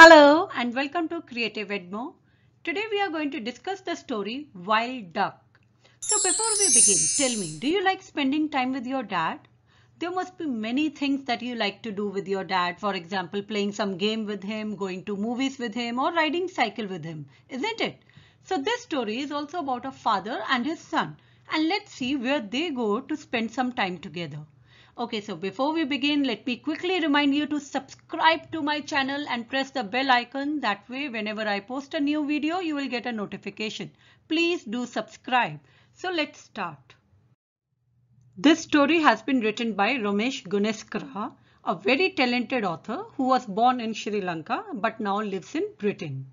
Hello and welcome to Creative Edmo. Today we are going to discuss the story Wild Duck. So before we begin, tell me, do you like spending time with your dad? There must be many things that you like to do with your dad. For example, playing some game with him, going to movies with him or riding cycle with him, isn't it? So this story is also about a father and his son and let's see where they go to spend some time together. Okay, so before we begin, let me quickly remind you to subscribe to my channel and press the bell icon. That way, whenever I post a new video, you will get a notification. Please do subscribe. So let's start. This story has been written by Ramesh Guneskra, a very talented author who was born in Sri Lanka but now lives in Britain.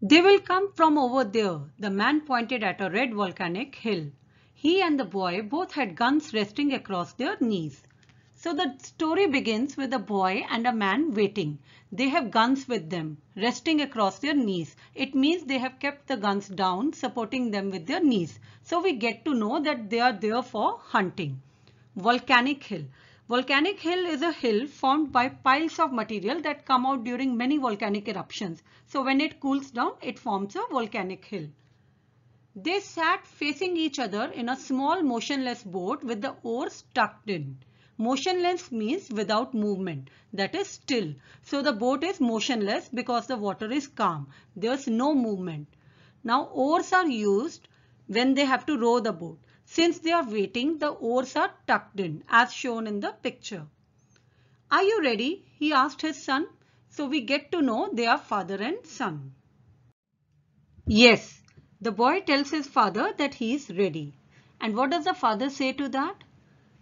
They will come from over there, the man pointed at a red volcanic hill. He and the boy both had guns resting across their knees. So the story begins with a boy and a man waiting. They have guns with them, resting across their knees. It means they have kept the guns down, supporting them with their knees. So we get to know that they are there for hunting. Volcanic Hill. Volcanic Hill is a hill formed by piles of material that come out during many volcanic eruptions. So when it cools down, it forms a volcanic hill. They sat facing each other in a small motionless boat with the oars tucked in. Motionless means without movement, that is still. So the boat is motionless because the water is calm. There's no movement. Now oars are used when they have to row the boat. Since they are waiting, the oars are tucked in as shown in the picture. Are you ready? He asked his son. So we get to know they are father and son. Yes, the boy tells his father that he is ready. And what does the father say to that?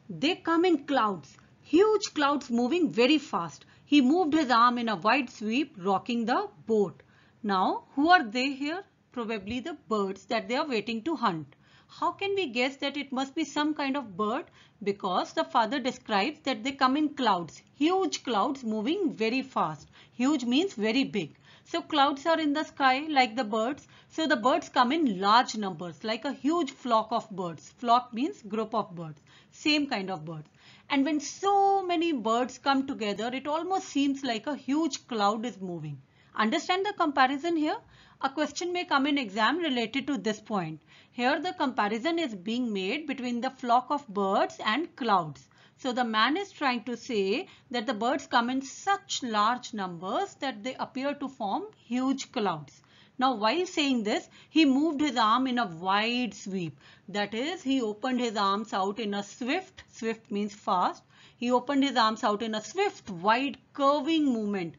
They come in clouds, huge clouds moving very fast. He moved his arm in a wide sweep, rocking the boat. Now, who are they here? Probably the birds that they are waiting to hunt. How can we guess that it must be some kind of bird? Because the father describes that they come in clouds, huge clouds moving very fast. Huge means very big. So clouds are in the sky like the birds. So the birds come in large numbers like a huge flock of birds. Flock means group of birds. Same kind of birds. And when so many birds come together, it almost seems like a huge cloud is moving. Understand the comparison here? A question may come in exam related to this point. Here the comparison is being made between the flock of birds and clouds. So the man is trying to say that the birds come in such large numbers that they appear to form huge clouds. Now while saying this, he moved his arm in a wide sweep. That is, he opened his arms out in a swift, swift means fast. He opened his arms out in a swift, wide, curving movement.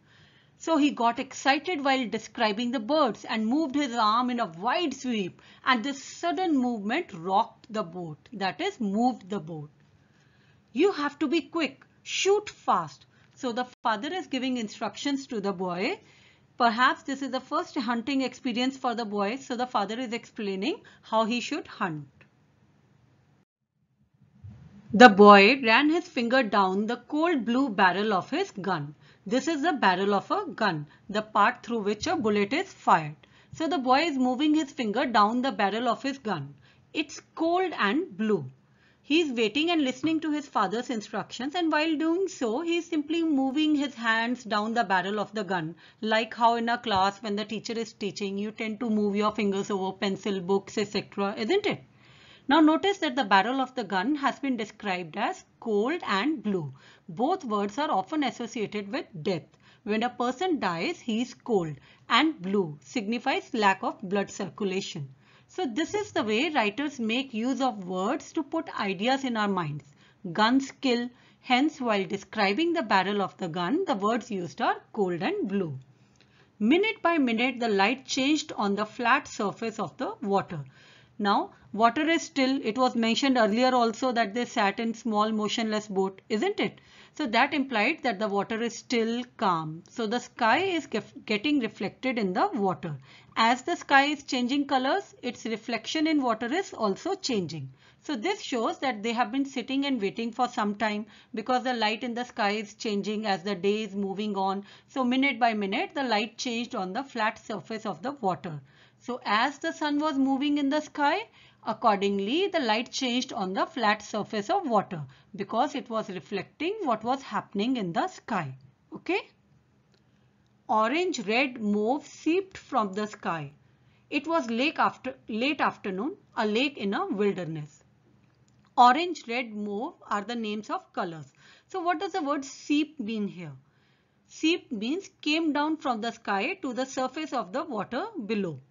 So he got excited while describing the birds and moved his arm in a wide sweep. And this sudden movement rocked the boat, that is, moved the boat. You have to be quick. Shoot fast. So the father is giving instructions to the boy. Perhaps this is the first hunting experience for the boy. So the father is explaining how he should hunt. The boy ran his finger down the cold blue barrel of his gun. This is the barrel of a gun, the part through which a bullet is fired. So the boy is moving his finger down the barrel of his gun. It's cold and blue. He is waiting and listening to his father's instructions and while doing so, he is simply moving his hands down the barrel of the gun. Like how in a class when the teacher is teaching, you tend to move your fingers over pencil, books, etc. Isn't it? Now notice that the barrel of the gun has been described as cold and blue. Both words are often associated with death. When a person dies, he is cold and blue signifies lack of blood circulation. So this is the way writers make use of words to put ideas in our minds. Guns kill. Hence, while describing the barrel of the gun, the words used are cold and blue. Minute by minute, the light changed on the flat surface of the water. Now, water is still. It was mentioned earlier also that they sat in small motionless boat, isn't it? So that implied that the water is still calm. So the sky is getting reflected in the water. As the sky is changing colors, its reflection in water is also changing. So this shows that they have been sitting and waiting for some time because the light in the sky is changing as the day is moving on. So minute by minute, the light changed on the flat surface of the water. So as the sun was moving in the sky, Accordingly, the light changed on the flat surface of water because it was reflecting what was happening in the sky. Okay? Orange, red, mauve seeped from the sky. It was late, after, late afternoon, a lake in a wilderness. Orange, red, mauve are the names of colors. So what does the word seep mean here? Seep means came down from the sky to the surface of the water below.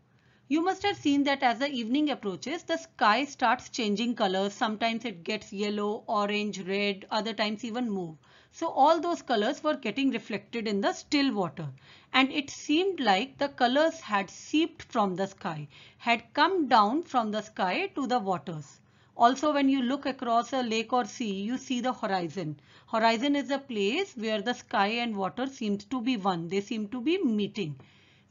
You must have seen that as the evening approaches, the sky starts changing colors. Sometimes it gets yellow, orange, red, other times even mauve. So all those colors were getting reflected in the still water. And it seemed like the colors had seeped from the sky, had come down from the sky to the waters. Also, when you look across a lake or sea, you see the horizon. Horizon is a place where the sky and water seems to be one. They seem to be meeting.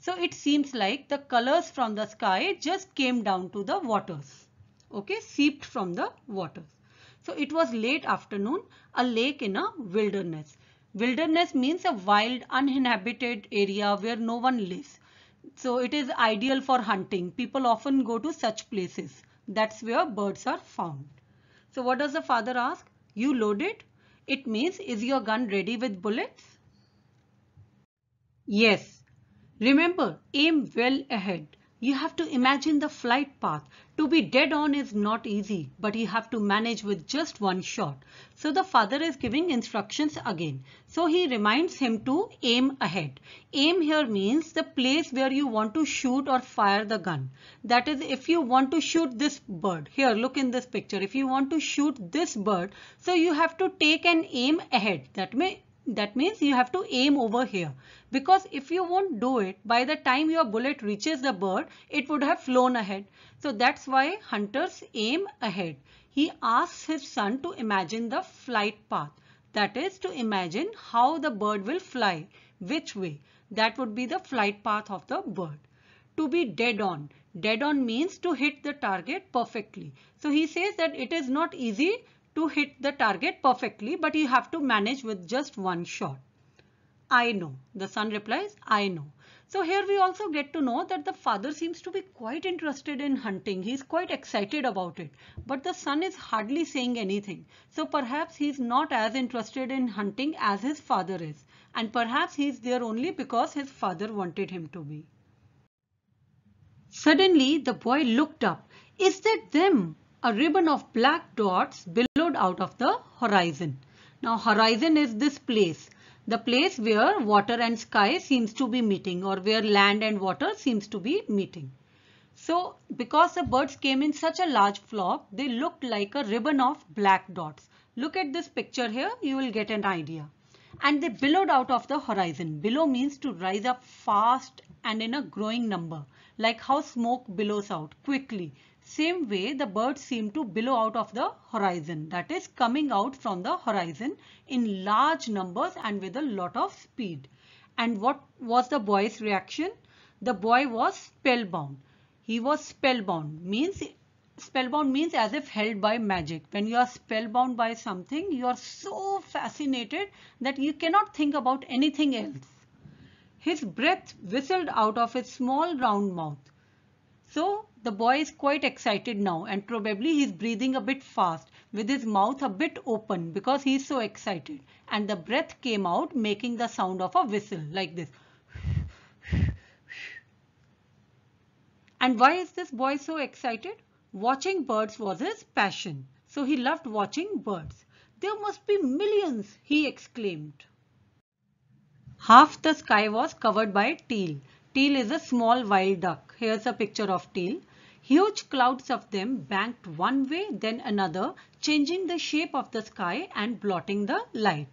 So it seems like the colors from the sky just came down to the waters. Okay, seeped from the waters. So it was late afternoon, a lake in a wilderness. Wilderness means a wild, uninhabited area where no one lives. So it is ideal for hunting. People often go to such places. That's where birds are found. So what does the father ask? You loaded? It means is your gun ready with bullets? Yes, Remember, aim well ahead. You have to imagine the flight path. To be dead on is not easy, but you have to manage with just one shot. So the father is giving instructions again. So he reminds him to aim ahead. Aim here means the place where you want to shoot or fire the gun. That is if you want to shoot this bird. Here look in this picture. If you want to shoot this bird, so you have to take an aim ahead. That may that means you have to aim over here because if you won't do it, by the time your bullet reaches the bird, it would have flown ahead. So that's why hunters aim ahead. He asks his son to imagine the flight path. That is to imagine how the bird will fly, which way. That would be the flight path of the bird. To be dead on. Dead on means to hit the target perfectly. So he says that it is not easy to hit the target perfectly, but you have to manage with just one shot. I know. The son replies, I know. So here we also get to know that the father seems to be quite interested in hunting. He's quite excited about it. But the son is hardly saying anything. So perhaps he's not as interested in hunting as his father is. And perhaps he's there only because his father wanted him to be. Suddenly the boy looked up. Is that them? a ribbon of black dots billowed out of the horizon. Now horizon is this place, the place where water and sky seems to be meeting or where land and water seems to be meeting. So because the birds came in such a large flock, they looked like a ribbon of black dots. Look at this picture here, you will get an idea. And they billowed out of the horizon. Billow means to rise up fast and in a growing number. Like how smoke billows out quickly. Same way the birds seem to billow out of the horizon that is coming out from the horizon in large numbers and with a lot of speed. And what was the boy's reaction? The boy was spellbound. He was spellbound means spellbound means as if held by magic. When you are spellbound by something, you are so fascinated that you cannot think about anything else. His breath whistled out of his small round mouth. So the boy is quite excited now and probably he is breathing a bit fast with his mouth a bit open because he is so excited and the breath came out making the sound of a whistle like this. And why is this boy so excited? Watching birds was his passion. So he loved watching birds. There must be millions, he exclaimed. Half the sky was covered by teal. Teal is a small wild duck. Here's a picture of teal. Huge clouds of them banked one way then another, changing the shape of the sky and blotting the light.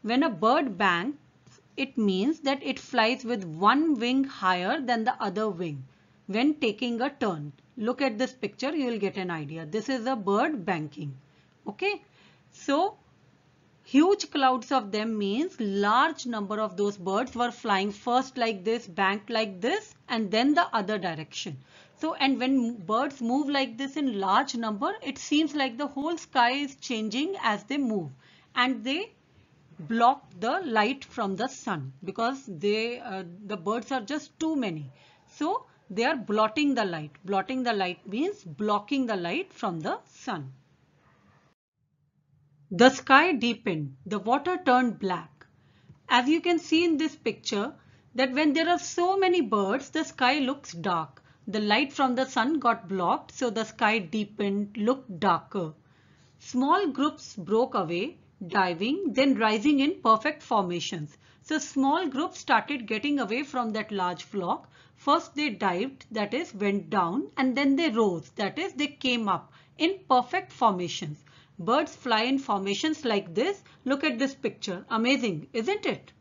When a bird banks, it means that it flies with one wing higher than the other wing when taking a turn. Look at this picture, you will get an idea. This is a bird banking. Okay. So, Huge clouds of them means large number of those birds were flying first like this, banked like this and then the other direction. So and when birds move like this in large number, it seems like the whole sky is changing as they move and they block the light from the sun because they uh, the birds are just too many. So they are blotting the light. Blotting the light means blocking the light from the sun. The sky deepened, the water turned black. As you can see in this picture that when there are so many birds, the sky looks dark. The light from the sun got blocked, so the sky deepened, looked darker. Small groups broke away, diving, then rising in perfect formations. So small groups started getting away from that large flock. First they dived, that is went down, and then they rose, that is they came up in perfect formations. Birds fly in formations like this. Look at this picture. Amazing, isn't it?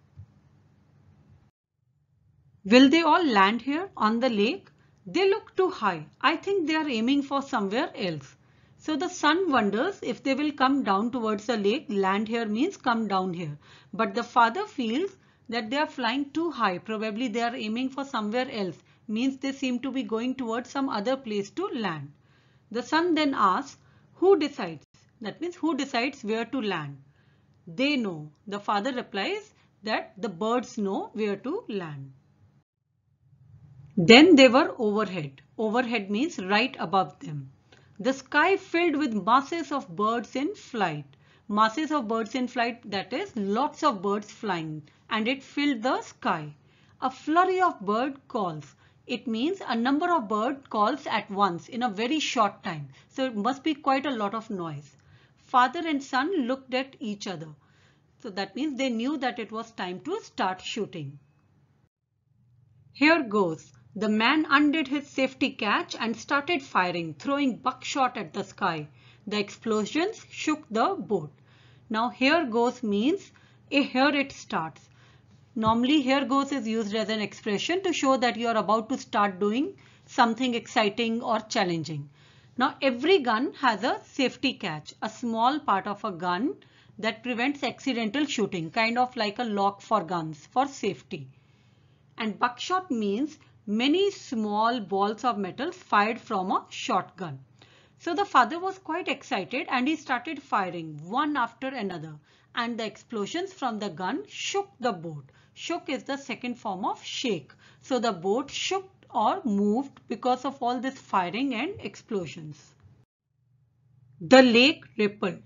Will they all land here on the lake? They look too high. I think they are aiming for somewhere else. So the son wonders if they will come down towards the lake. Land here means come down here. But the father feels that they are flying too high. Probably they are aiming for somewhere else. Means they seem to be going towards some other place to land. The son then asks, who decides? That means who decides where to land? They know. The father replies that the birds know where to land. Then they were overhead. Overhead means right above them. The sky filled with masses of birds in flight. Masses of birds in flight, that is, lots of birds flying, and it filled the sky. A flurry of bird calls. It means a number of bird calls at once in a very short time. So it must be quite a lot of noise father and son looked at each other. So that means they knew that it was time to start shooting. Here goes. The man undid his safety catch and started firing, throwing buckshot at the sky. The explosions shook the boat. Now here goes means eh, here it starts. Normally here goes is used as an expression to show that you are about to start doing something exciting or challenging. Now every gun has a safety catch, a small part of a gun that prevents accidental shooting, kind of like a lock for guns for safety. And buckshot means many small balls of metal fired from a shotgun. So the father was quite excited and he started firing one after another and the explosions from the gun shook the boat. Shook is the second form of shake. So the boat shook or moved because of all this firing and explosions. The lake rippled.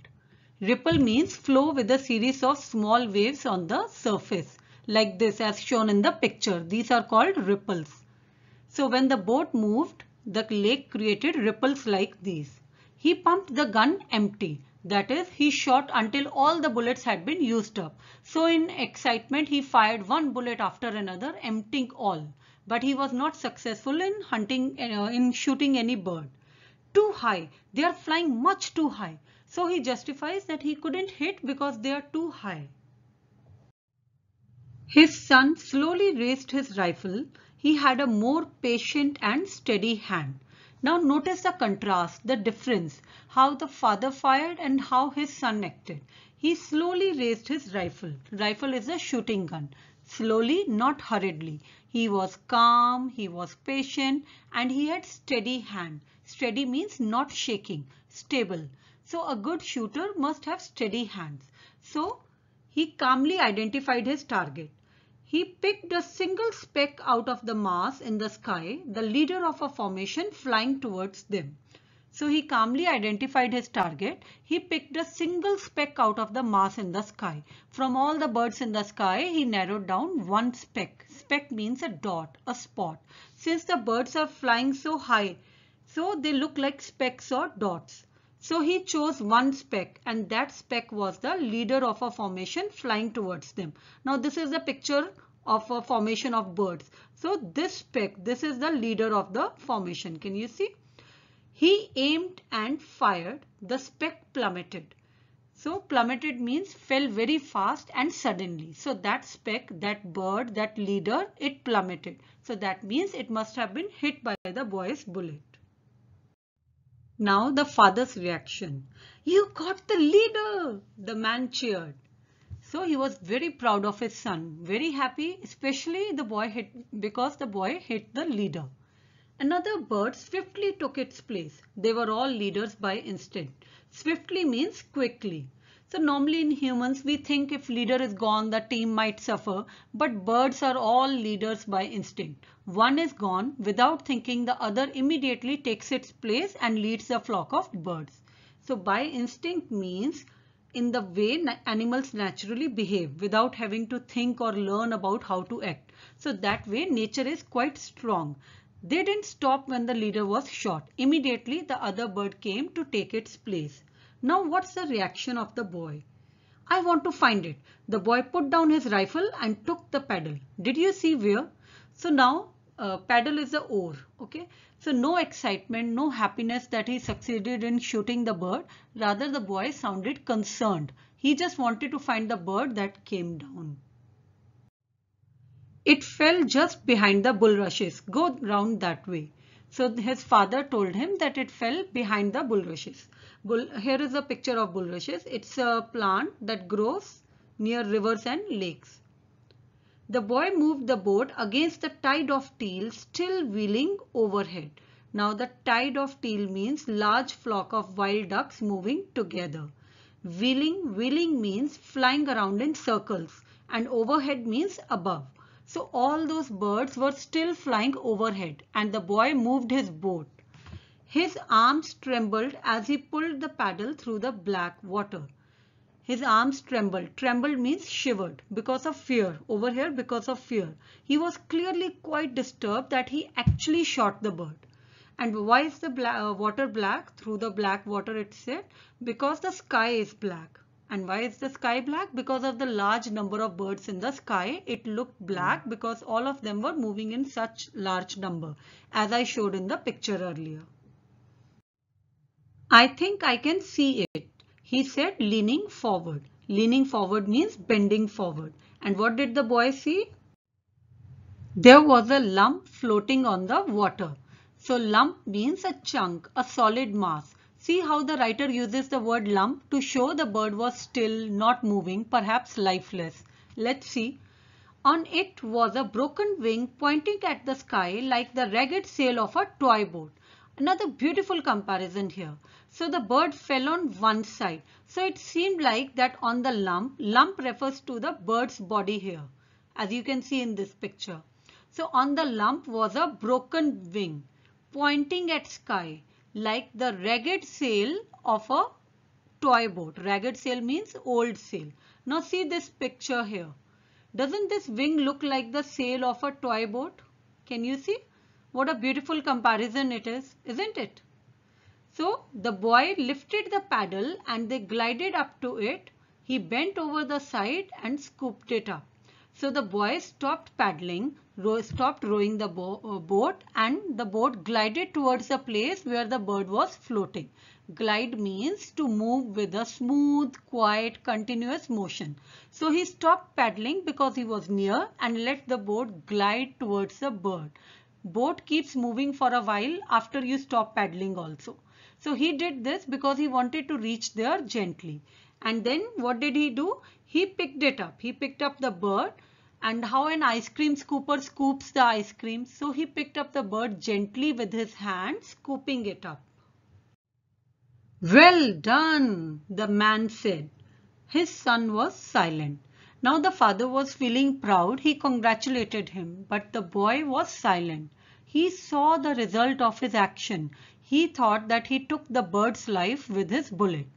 Ripple means flow with a series of small waves on the surface like this as shown in the picture. These are called ripples. So when the boat moved, the lake created ripples like these. He pumped the gun empty that is, he shot until all the bullets had been used up. So in excitement, he fired one bullet after another, emptying all. But he was not successful in hunting, uh, in shooting any bird. Too high. They are flying much too high. So he justifies that he couldn't hit because they are too high. His son slowly raised his rifle. He had a more patient and steady hand. Now notice the contrast, the difference, how the father fired and how his son acted. He slowly raised his rifle. Rifle is a shooting gun. Slowly, not hurriedly. He was calm, he was patient, and he had steady hand. Steady means not shaking, stable. So a good shooter must have steady hands. So he calmly identified his target. He picked a single speck out of the mass in the sky, the leader of a formation flying towards them. So he calmly identified his target. He picked a single speck out of the mass in the sky. From all the birds in the sky, he narrowed down one speck. Speck means a dot, a spot. Since the birds are flying so high, so they look like specks or dots. So he chose one speck and that speck was the leader of a formation flying towards them. Now this is a picture of a formation of birds. So this speck, this is the leader of the formation. Can you see? He aimed and fired. The speck plummeted. So plummeted means fell very fast and suddenly. So that speck, that bird, that leader, it plummeted. So that means it must have been hit by the boy's bullet. Now the father's reaction. You got the leader, the man cheered. So he was very proud of his son, very happy, especially the boy hit because the boy hit the leader. Another bird swiftly took its place. They were all leaders by instinct. Swiftly means quickly. So normally in humans we think if leader is gone the team might suffer but birds are all leaders by instinct. One is gone without thinking the other immediately takes its place and leads a flock of birds. So by instinct means in the way animals naturally behave without having to think or learn about how to act. So that way nature is quite strong. They didn't stop when the leader was shot. Immediately the other bird came to take its place. Now what's the reaction of the boy? I want to find it. The boy put down his rifle and took the paddle. Did you see where? So now uh, paddle is the oar okay so no excitement no happiness that he succeeded in shooting the bird rather the boy sounded concerned he just wanted to find the bird that came down it fell just behind the bulrushes go round that way so his father told him that it fell behind the bulrushes Bull, here is a picture of bulrushes it's a plant that grows near rivers and lakes the boy moved the boat against the tide of teal still wheeling overhead. Now the tide of teal means large flock of wild ducks moving together. Wheeling, wheeling means flying around in circles and overhead means above. So all those birds were still flying overhead and the boy moved his boat. His arms trembled as he pulled the paddle through the black water. His arms trembled. Trembled means shivered because of fear. Over here because of fear. He was clearly quite disturbed that he actually shot the bird. And why is the uh, water black? Through the black water it said. Because the sky is black. And why is the sky black? Because of the large number of birds in the sky. It looked black mm. because all of them were moving in such large number. As I showed in the picture earlier. I think I can see it. He said leaning forward. Leaning forward means bending forward. And what did the boy see? There was a lump floating on the water. So lump means a chunk, a solid mass. See how the writer uses the word lump to show the bird was still, not moving, perhaps lifeless. Let's see. On it was a broken wing pointing at the sky like the ragged sail of a toy boat. Another beautiful comparison here. So the bird fell on one side. So it seemed like that on the lump, lump refers to the bird's body here as you can see in this picture. So on the lump was a broken wing pointing at sky like the ragged sail of a toy boat. Ragged sail means old sail. Now see this picture here. Doesn't this wing look like the sail of a toy boat? Can you see? What a beautiful comparison it is, isn't it? So the boy lifted the paddle and they glided up to it. He bent over the side and scooped it up. So the boy stopped paddling, row, stopped rowing the bo uh, boat and the boat glided towards the place where the bird was floating. Glide means to move with a smooth, quiet, continuous motion. So he stopped paddling because he was near and let the boat glide towards the bird. Boat keeps moving for a while after you stop paddling also. So he did this because he wanted to reach there gently. And then what did he do? He picked it up. He picked up the bird and how an ice cream scooper scoops the ice cream. So he picked up the bird gently with his hand, scooping it up. Well done, the man said. His son was silent. Now the father was feeling proud. He congratulated him, but the boy was silent. He saw the result of his action. He thought that he took the bird's life with his bullet.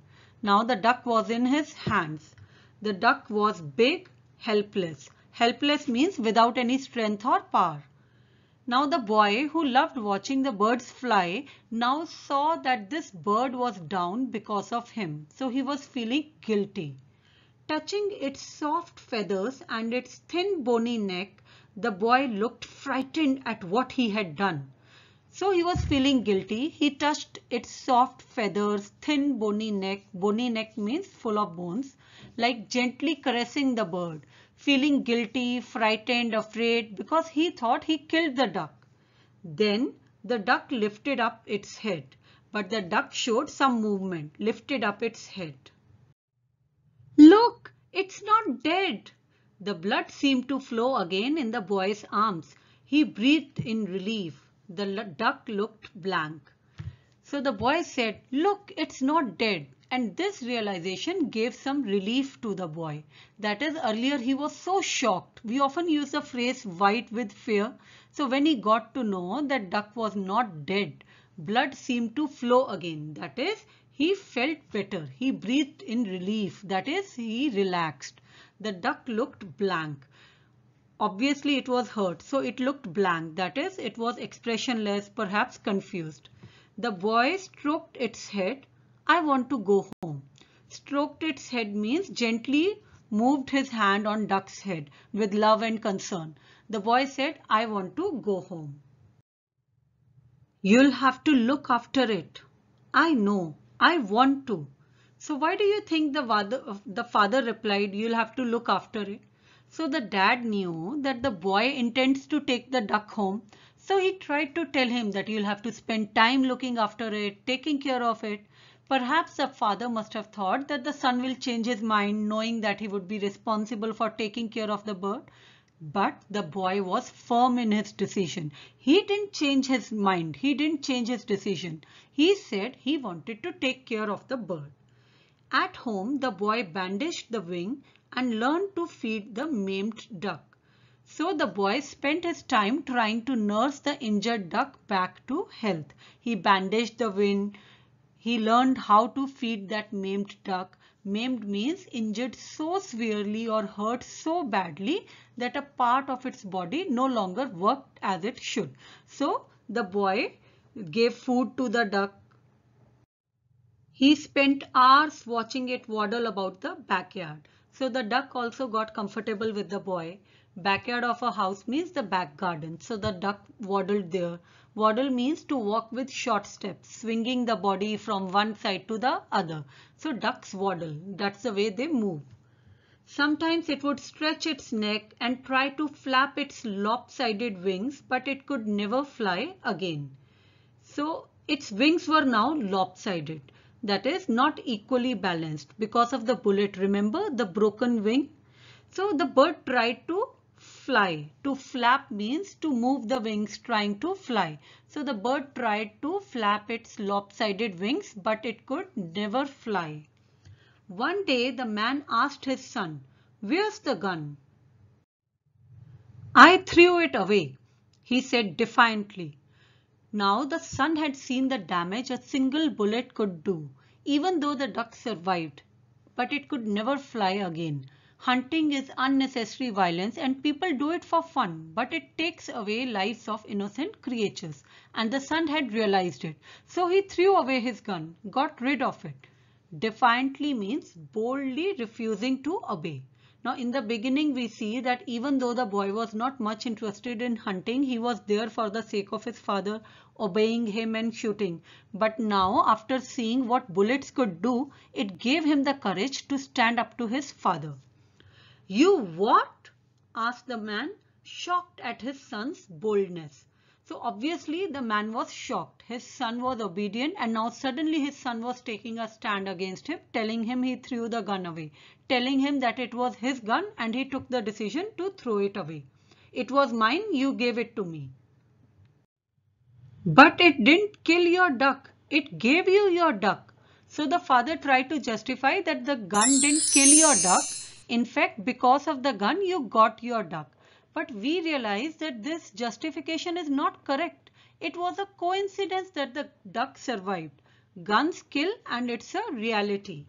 Now the duck was in his hands. The duck was big, helpless. Helpless means without any strength or power. Now the boy who loved watching the birds fly now saw that this bird was down because of him. So he was feeling guilty. Touching its soft feathers and its thin bony neck, the boy looked frightened at what he had done. So he was feeling guilty. He touched its soft feathers, thin bony neck. Bony neck means full of bones. Like gently caressing the bird. Feeling guilty, frightened, afraid because he thought he killed the duck. Then the duck lifted up its head. But the duck showed some movement, lifted up its head. Look, it's not dead. The blood seemed to flow again in the boy's arms. He breathed in relief. The duck looked blank. So the boy said, Look, it's not dead. And this realization gave some relief to the boy. That is, earlier he was so shocked. We often use the phrase white with fear. So when he got to know that duck was not dead, blood seemed to flow again. That is, he felt better. He breathed in relief. That is, he relaxed. The duck looked blank. Obviously it was hurt, so it looked blank. That is, it was expressionless, perhaps confused. The boy stroked its head. I want to go home. Stroked its head means gently moved his hand on duck's head with love and concern. The boy said, I want to go home. You'll have to look after it. I know. I want to. So why do you think the father, the father replied, you'll have to look after it? So the dad knew that the boy intends to take the duck home. So he tried to tell him that you'll have to spend time looking after it, taking care of it. Perhaps the father must have thought that the son will change his mind knowing that he would be responsible for taking care of the bird. But the boy was firm in his decision. He didn't change his mind. He didn't change his decision. He said he wanted to take care of the bird. At home, the boy bandaged the wing and learned to feed the maimed duck. So the boy spent his time trying to nurse the injured duck back to health. He bandaged the wound. He learned how to feed that maimed duck. Maimed means injured so severely or hurt so badly that a part of its body no longer worked as it should. So the boy gave food to the duck he spent hours watching it waddle about the backyard. So the duck also got comfortable with the boy. Backyard of a house means the back garden. So the duck waddled there. Waddle means to walk with short steps, swinging the body from one side to the other. So ducks waddle. That's the way they move. Sometimes it would stretch its neck and try to flap its lopsided wings, but it could never fly again. So its wings were now lopsided that is not equally balanced because of the bullet. Remember the broken wing? So the bird tried to fly. To flap means to move the wings trying to fly. So the bird tried to flap its lopsided wings but it could never fly. One day the man asked his son, where's the gun? I threw it away, he said defiantly. Now the son had seen the damage a single bullet could do, even though the duck survived. But it could never fly again. Hunting is unnecessary violence and people do it for fun, but it takes away lives of innocent creatures. And the son had realized it. So he threw away his gun, got rid of it. Defiantly means boldly refusing to obey. Now in the beginning we see that even though the boy was not much interested in hunting, he was there for the sake of his father obeying him and shooting. But now after seeing what bullets could do, it gave him the courage to stand up to his father. You what? asked the man, shocked at his son's boldness. So obviously the man was shocked. His son was obedient and now suddenly his son was taking a stand against him, telling him he threw the gun away, telling him that it was his gun and he took the decision to throw it away. It was mine, you gave it to me. But it didn't kill your duck. It gave you your duck. So the father tried to justify that the gun didn't kill your duck. In fact, because of the gun, you got your duck. But we realized that this justification is not correct. It was a coincidence that the duck survived. Guns kill and it's a reality.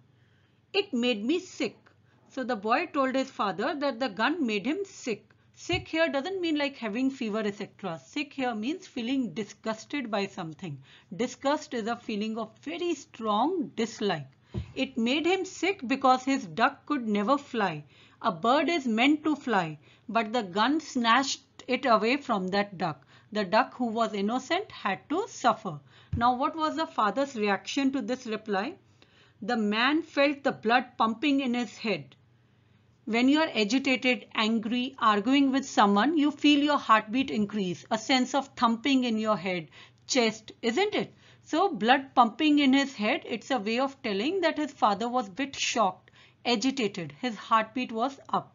It made me sick. So the boy told his father that the gun made him sick. Sick here doesn't mean like having fever etc. Sick here means feeling disgusted by something. Disgust is a feeling of very strong dislike. It made him sick because his duck could never fly. A bird is meant to fly, but the gun snatched it away from that duck. The duck who was innocent had to suffer. Now what was the father's reaction to this reply? The man felt the blood pumping in his head. When you are agitated, angry, arguing with someone, you feel your heartbeat increase, a sense of thumping in your head, chest, isn't it? So blood pumping in his head, it's a way of telling that his father was bit shocked, agitated, his heartbeat was up.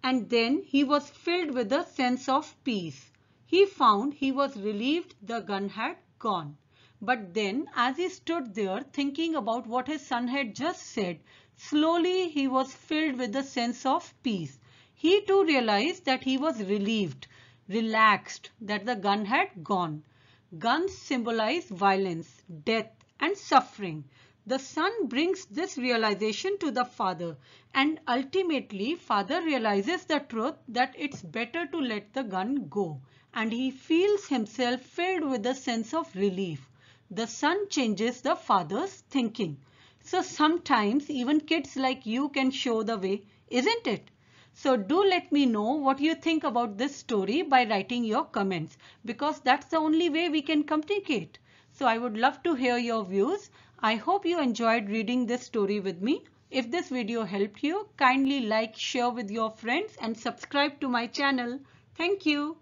And then he was filled with a sense of peace. He found he was relieved the gun had gone. But then as he stood there thinking about what his son had just said, slowly he was filled with a sense of peace. He too realized that he was relieved, relaxed, that the gun had gone. Guns symbolize violence, death and suffering. The son brings this realization to the father and ultimately father realizes the truth that it's better to let the gun go and he feels himself filled with a sense of relief. The son changes the father's thinking. So sometimes even kids like you can show the way, isn't it? So do let me know what you think about this story by writing your comments because that's the only way we can communicate. So I would love to hear your views. I hope you enjoyed reading this story with me. If this video helped you, kindly like, share with your friends and subscribe to my channel. Thank you.